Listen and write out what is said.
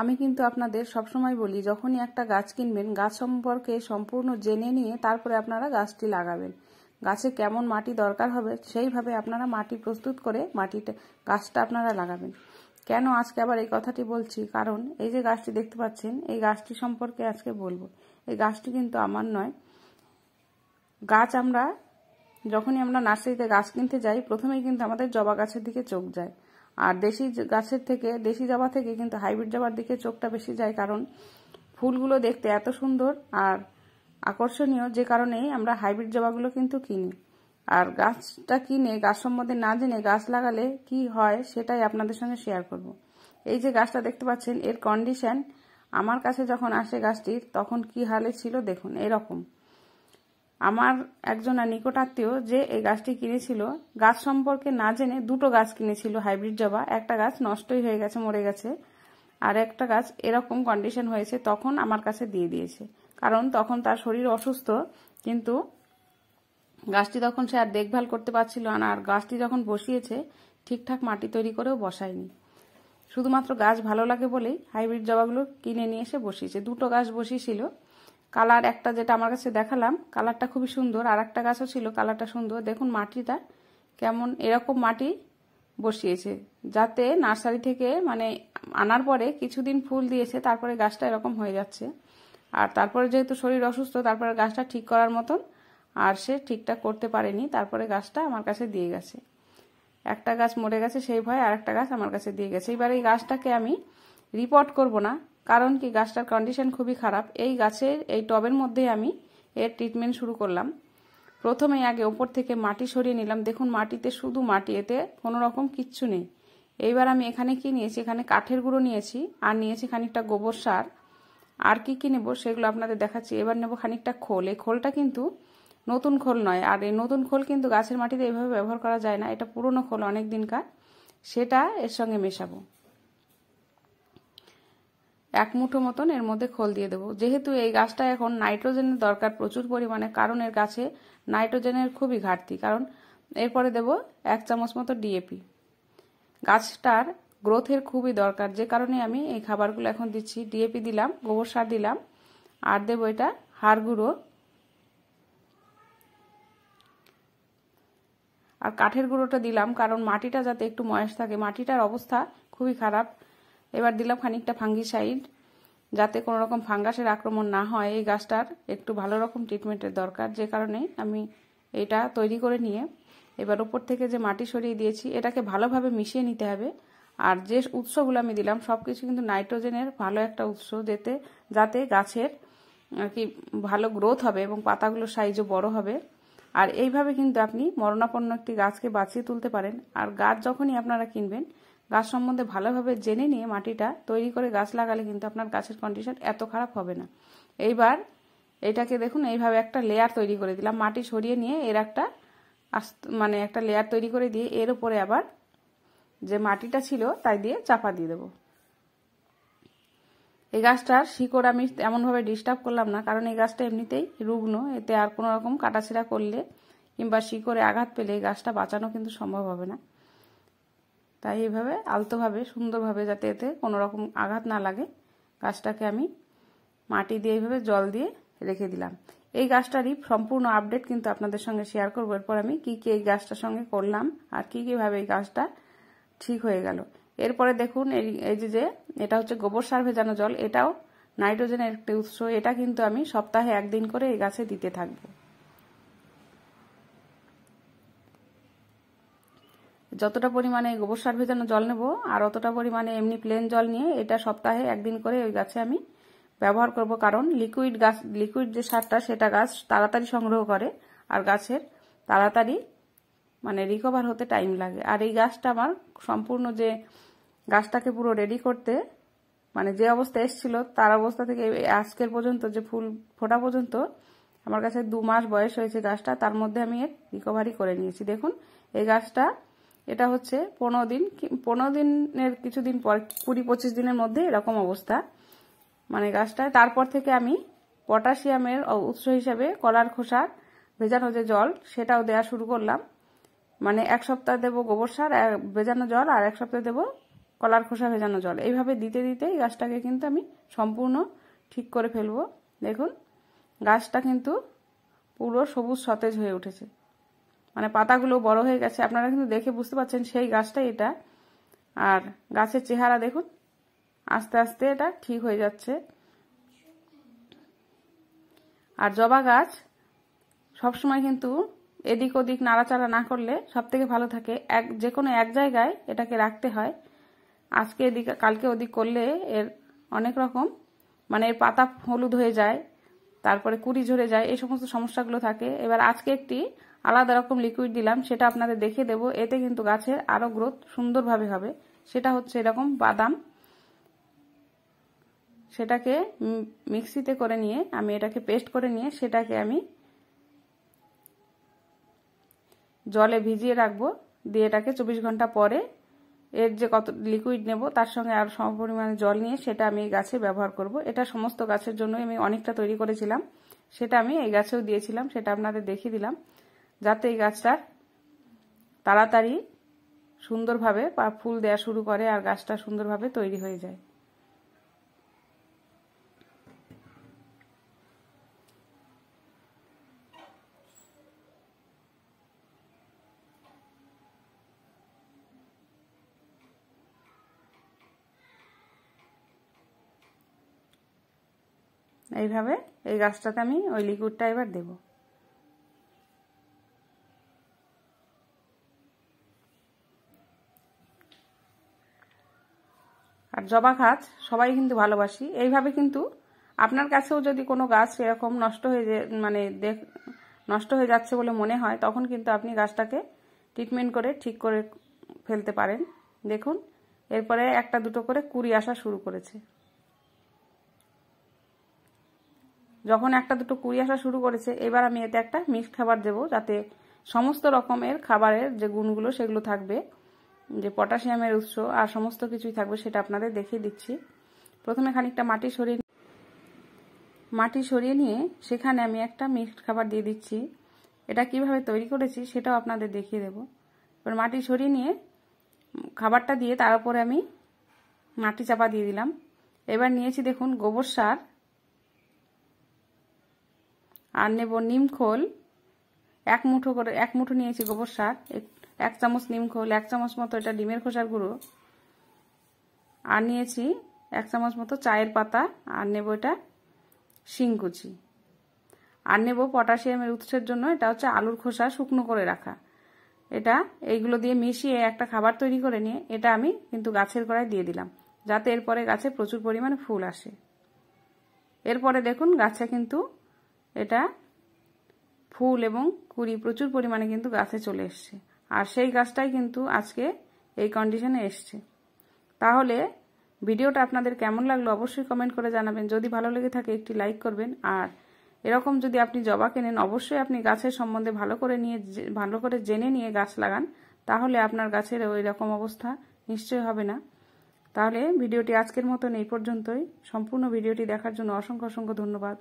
আমি কিন্তু আপনাদের সবসময় বলি যখনই একটা গাছ কিনবেন গাছ সম্পর্কে সম্পূর্ণ জেনে নিয়ে তারপরে আপনারা গাছটি লাগাবেন গাছে কেমন মাটি দরকার হবে সেইভাবে আপনারা মাটি প্রস্তুত করে মাটিটা গাছটা আপনারা লাগাবেন কেন আজকে আবার এই কথাটি বলছি কারণ এই যে গাছটি দেখতে পাচ্ছেন এই গাছটি সম্পর্কে আজকে বলবো এই গাছটি কিন্তু আমার নয় গাছ আমরা যখনই আমরা নার্সারিতে গাছ কিনতে যাই প্রথমেই কিন্তু আমাদের জবা গাছের দিকে চোখ যায় আর দেশি গাছের থেকে দেশি জবা থেকে কিন্তু হাইব্রিড জবার দিকে চোখটা বেশি যায় কারণ ফুলগুলো দেখতে এত সুন্দর আর আকর্ষণীয় যে কারণেই আমরা হাইব্রিড জবাগুলো কিন্তু কিনি আর গাছটা কিনে গাছ সম্বন্ধে না জেনে গাছ লাগালে কি হয় সেটাই আপনাদের সঙ্গে শেয়ার করব। এই যে গাছটা দেখতে পাচ্ছেন এর কন্ডিশন আমার কাছে যখন আসে গাছটির তখন কি হালে ছিল দেখুন এরকম আমার একজন নিকট আত্মীয় যে এই গাছটি কিনেছিল গাছ সম্পর্কে না জেনে দুটো গাছ কিনেছিল হাইব্রিড জবা একটা গাছ নষ্টই হয়ে গেছে মরে গেছে আর একটা গাছ এরকম কন্ডিশন হয়েছে তখন আমার কাছে দিয়ে দিয়েছে কারণ তখন তার শরীর অসুস্থ কিন্তু গাছটি তখন সে আর দেখভাল করতে পারছিল না আর গাছটি যখন বসিয়েছে ঠিকঠাক মাটি তৈরি করেও বসায়নি শুধুমাত্র গাছ ভালো লাগে বলেই হাইব্রিড জবাগুলো কিনে নিয়ে এসে বসিয়েছে দুটো গাছ বসিয়েছিল কালার একটা যেটা আমার কাছে দেখালাম কালারটা খুবই সুন্দর আর একটা গাছও ছিল কালারটা সুন্দর দেখুন মাটিটা কেমন এরকম মাটি বসিয়েছে যাতে নার্সারি থেকে মানে আনার পরে কিছুদিন ফুল দিয়েছে তারপরে গাছটা এরকম হয়ে যাচ্ছে আর তারপরে যেহেতু শরীর অসুস্থ তারপরে গাছটা ঠিক করার মতন আর সে ঠিকঠাক করতে পারেনি তারপরে গাছটা আমার কাছে দিয়ে গেছে একটা গাছ মরে গেছে সেই ভয়ে আর একটা গাছ আমার কাছে দিয়ে গেছে এবার এই গাছটাকে আমি রিপোর্ট করব না কারণ কি গাছটার কন্ডিশন খুবই খারাপ এই গাছের এই টবের মধ্যেই আমি এর ট্রিটমেন্ট শুরু করলাম প্রথমে আগে ওপর থেকে মাটি সরিয়ে নিলাম দেখুন মাটিতে শুধু মাটি এতে কোনো রকম কিচ্ছু নেই এইবার আমি এখানে কি নিয়েছি এখানে কাঠের গুঁড়ো নিয়েছি আর নিয়েছি খানিকটা গোবর সার আর কি কী নেব সেগুলো আপনাদের দেখাচ্ছি এবার নেব খানিকটা খোল এই খোলটা কিন্তু নতুন খোল নয় আর এই নতুন খোল কিন্তু গাছের মাটিতে এভাবে ব্যবহার করা যায় না এটা পুরনো খোল অনেক দিনকার সেটা এর সঙ্গে মেশাবো এক মুঠো মতন এর মধ্যে খোল দিয়ে দেবো যেহেতু এই গাছটা এখন নাইট্রোজেনের দরকার প্রচুর পরিমাণে কারণ এর গাছে নাইট্রোজেনের খুবই ঘাটতি কারণ এরপরে দেব এক চামচ মতো ডিএপি গাছটার গ্রোথের খুবই দরকার যে কারণে আমি এই খাবারগুলো এখন দিচ্ছি ডিএপি দিলাম গোবর সার দিলাম আর দেবো এটা হাড় গুঁড়ো আর কাঠের গুঁড়োটা দিলাম কারণ মাটিটা যাতে একটু ময়স থাকে মাটিটার অবস্থা খুবই খারাপ এবার দিলাম খানিকটা ফাঙ্গিসাইড যাতে কোনো রকম ফাঙ্গাসের আক্রমণ না হয় এই গাছটার একটু ভালো রকম ট্রিটমেন্টের দরকার যে কারণে আমি এটা তৈরি করে নিয়ে এবার উপর থেকে যে মাটি সরিয়ে দিয়েছি এটাকে ভালোভাবে মিশিয়ে নিতে হবে আর যে উৎসগুলো আমি দিলাম সব কিছু কিন্তু নাইট্রোজেনের ভালো একটা উৎস যেতে যাতে গাছের আর কি ভালো গ্রোথ হবে এবং পাতাগুলোর সাইজও বড় হবে আর এইভাবে কিন্তু আপনি মরণাপন্ন একটি গাছকে বাঁচিয়ে তুলতে পারেন আর গাছ যখনই আপনারা কিনবেন গাছ সম্বন্ধে ভালোভাবে জেনে নিয়ে মাটিটা তৈরি করে গাছ লাগালে কিন্তু আপনার গাছের কন্ডিশন এত খারাপ হবে না এইবার এটাকে দেখুন এইভাবে একটা লেয়ার তৈরি করে দিলাম মাটি সরিয়ে নিয়ে এর একটা মানে একটা লেয়ার তৈরি করে দিয়ে এর উপরে আবার যে মাটিটা ছিল তাই দিয়ে চাপা দিয়ে দেবো এই গাছটার শিকড় আমি এমনভাবে ডিস্টার্ব করলাম না কারণ এই গাছটা এমনিতেই রুগ্ন এতে আর কোনো রকম কাটাছিড়া করলে কিংবা শিকড়ে আঘাত পেলে এই গাছটা বাঁচানো কিন্তু সম্ভব হবে না তাই এইভাবে আলতোভাবে সুন্দরভাবে যাতে এতে কোনো রকম আঘাত না লাগে গাছটাকে আমি মাটি দিয়ে এইভাবে জল দিয়ে রেখে দিলাম এই গাছটারই সম্পূর্ণ আপডেট কিন্তু আপনাদের সঙ্গে শেয়ার করবো এরপর আমি কি কি এই গাছটার সঙ্গে করলাম আর কি কিভাবে এই গাছটা ঠিক হয়ে গেল এরপরে দেখুন এই যে যে এটা হচ্ছে গোবর সার ভেজানো জল এটাও নাইট্রোজেনের একটি উৎস এটা কিন্তু আমি সপ্তাহে একদিন করে এই গাছে দিতে থাকবো যতটা পরিমাণে গোবর সার ভেজানো জল নেব আর অতটা পরিমাণে এমনি প্লেন জল নিয়ে এটা সপ্তাহে একদিন করে ওই গাছে আমি ব্যবহার করব কারণ লিকুইড গাছ লিকুইড যে সারটা সেটা গাছ তাড়াতাড়ি সংগ্রহ করে আর গাছের তাড়াতাড়ি মানে রিকভার হতে টাইম লাগে আর এই গাছটা আমার সম্পূর্ণ যে গাছটাকে পুরো রেডি করতে মানে যে অবস্থা এসছিল তার অবস্থা থেকে আজকের পর্যন্ত যে ফুল ফোটা পর্যন্ত আমার কাছে দু মাস বয়স হয়েছে গাছটা তার মধ্যে আমি এর রিকভারি করে নিয়েছি দেখুন এই গাছটা এটা হচ্ছে পনেরো দিন পনেরো দিনের কিছুদিন পর কুড়ি পঁচিশ দিনের মধ্যে এরকম অবস্থা মানে গাছটায় তারপর থেকে আমি পটাশিয়ামের উৎস হিসাবে কলার খোসার ভেজানো যে জল সেটাও দেওয়া শুরু করলাম মানে এক সপ্তাহ দেবো গোবর সার ভেজানো জল আর এক সপ্তাহ দেবো কলার খোসা ভেজানো জল এইভাবে দিতে দিতেই গাছটাকে কিন্তু আমি সম্পূর্ণ ঠিক করে ফেলবো দেখুন গাছটা কিন্তু পুরো সবুজ সতেজ হয়ে উঠেছে মানে পাতাগুলো বড় হয়ে গেছে আপনারা কিন্তু দেখে বুঝতে পারছেন সেই গাছটাই এটা আর গাছের চেহারা দেখুন আস্তে আস্তে এটা ঠিক হয়ে যাচ্ছে আর জবা গাছ সবসময় কিন্তু এদিক ওদিক নাড়াচাড়া না করলে সব থেকে ভালো থাকে এক যে কোনো এক জায়গায় এটাকে রাখতে হয় আজকে এদিক কালকে ওদিক করলে এর অনেক রকম মানে এর পাতা হলুদ হয়ে যায় তারপরে কুড়ি ঝরে যায় এই সমস্ত সমস্যাগুলো থাকে এবার আজকে একটি আলাদা রকম লিকুইড দিলাম সেটা আপনাদের দেখে দেব এতে কিন্তু গাছের আরও গ্রোথ সুন্দরভাবে হবে সেটা হচ্ছে এরকম বাদাম সেটাকে মিক্সিতে করে নিয়ে আমি এটাকে পেস্ট করে নিয়ে সেটাকে আমি জলে ভিজিয়ে রাখবো দিয়ে এটাকে চব্বিশ ঘন্টা পরে এর যে কত লিকুইড নেব তার সঙ্গে আর সমপরিমাণে জল নিয়ে সেটা আমি এই গাছে ব্যবহার করব এটা সমস্ত গাছের জন্য আমি অনেকটা তৈরি করেছিলাম সেটা আমি এই গাছেও দিয়েছিলাম সেটা আপনাদের দেখিয়ে দিলাম যাতে এই গাছটার তাড়াতাড়ি সুন্দরভাবে ফুল দেয়া শুরু করে আর গাছটা সুন্দরভাবে তৈরি হয়ে যায় এইভাবে এই গাছটাতে আমি ওই লিকুইডটা এবার দেবো আর জবা গাছ সবাই কিন্তু ভালোবাসি এইভাবে কিন্তু আপনার কাছেও যদি কোনো গাছ এরকম নষ্ট হয়ে মানে দেখ নষ্ট হয়ে যাচ্ছে বলে মনে হয় তখন কিন্তু আপনি গাছটাকে ট্রিটমেন্ট করে ঠিক করে ফেলতে পারেন দেখুন এরপরে একটা দুটো করে কুড়ি আসা শুরু করেছে যখন একটা দুটো কুড়ি আসা শুরু করেছে এবার আমি এতে একটা মিক্সড খাবার দেব যাতে সমস্ত রকমের খাবারের যে গুণগুলো সেগুলো থাকবে যে পটাশিয়ামের উৎস আর সমস্ত কিছুই থাকবে সেটা আপনাদের দেখিয়ে দিচ্ছি প্রথমে খানিকটা মাটি সরিয়ে মাটি সরিয়ে নিয়ে সেখানে আমি একটা মিক্সড খাবার দিয়ে দিচ্ছি এটা কিভাবে তৈরি করেছি সেটাও আপনাদের দেখিয়ে দেবো এবার মাটি সরিয়ে নিয়ে খাবারটা দিয়ে তার উপরে আমি মাটি চাপা দিয়ে দিলাম এবার নিয়েছি দেখুন গোবর সার আর নেব নিমখোল এক মুঠো করে এক মুঠো নিয়েছি গোবর সার এক চামচ নিম খোল এক চামচ মতো এটা ডিমের খোসার গুঁড়ো আর নিয়েছি এক চামচ মতো চায়ের পাতা আর নেব এটা শিংকুচি আর নেব পটাশিয়ামের উৎসের জন্য এটা হচ্ছে আলুর খোসা শুকনো করে রাখা এটা এইগুলো দিয়ে মিশিয়ে একটা খাবার তৈরি করে নিয়ে এটা আমি কিন্তু গাছের গোড়ায় দিয়ে দিলাম যাতে এরপরে গাছে প্রচুর পরিমাণে ফুল আসে এরপরে দেখুন গাছে কিন্তু এটা ফুল এবং কুড়ি প্রচুর পরিমাণে কিন্তু গাছে চলে এসছে আর সেই গাছটাই কিন্তু আজকে এই কন্ডিশনে এসছে তাহলে ভিডিওটা আপনাদের কেমন লাগলো অবশ্যই কমেন্ট করে জানাবেন যদি ভালো লেগে থাকে একটি লাইক করবেন আর এরকম যদি আপনি জবা কেনেন অবশ্যই আপনি গাছের সম্বন্ধে ভালো করে নিয়ে ভালো করে জেনে নিয়ে গাছ লাগান তাহলে আপনার গাছের ওই রকম অবস্থা নিশ্চয় হবে না তাহলে ভিডিওটি আজকের মতন এই পর্যন্তই সম্পূর্ণ ভিডিওটি দেখার জন্য অসংখ্য অসংখ্য ধন্যবাদ